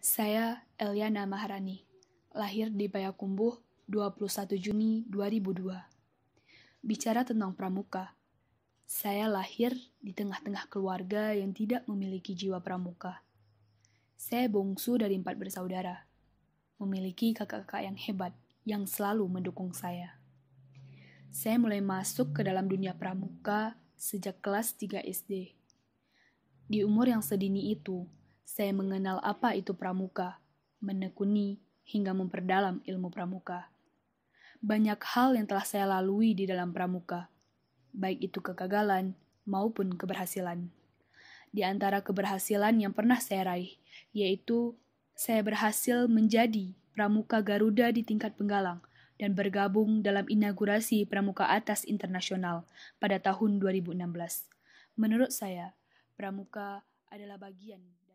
Saya Eliana Maharani, lahir di Payakumbuh 21 Juni 2002. Bicara tentang pramuka, saya lahir di tengah-tengah keluarga yang tidak memiliki jiwa pramuka. Saya bongsu dari empat bersaudara, memiliki kakak-kakak yang hebat yang selalu mendukung saya. Saya mulai masuk ke dalam dunia pramuka sejak kelas 3 SD. Di umur yang sedini itu, saya mengenal apa itu pramuka, menekuni, hingga memperdalam ilmu pramuka. Banyak hal yang telah saya lalui di dalam pramuka, baik itu kegagalan maupun keberhasilan. Di antara keberhasilan yang pernah saya raih, yaitu saya berhasil menjadi pramuka Garuda di tingkat penggalang dan bergabung dalam inaugurasi Pramuka Atas Internasional pada tahun 2016. Menurut saya, pramuka adalah bagian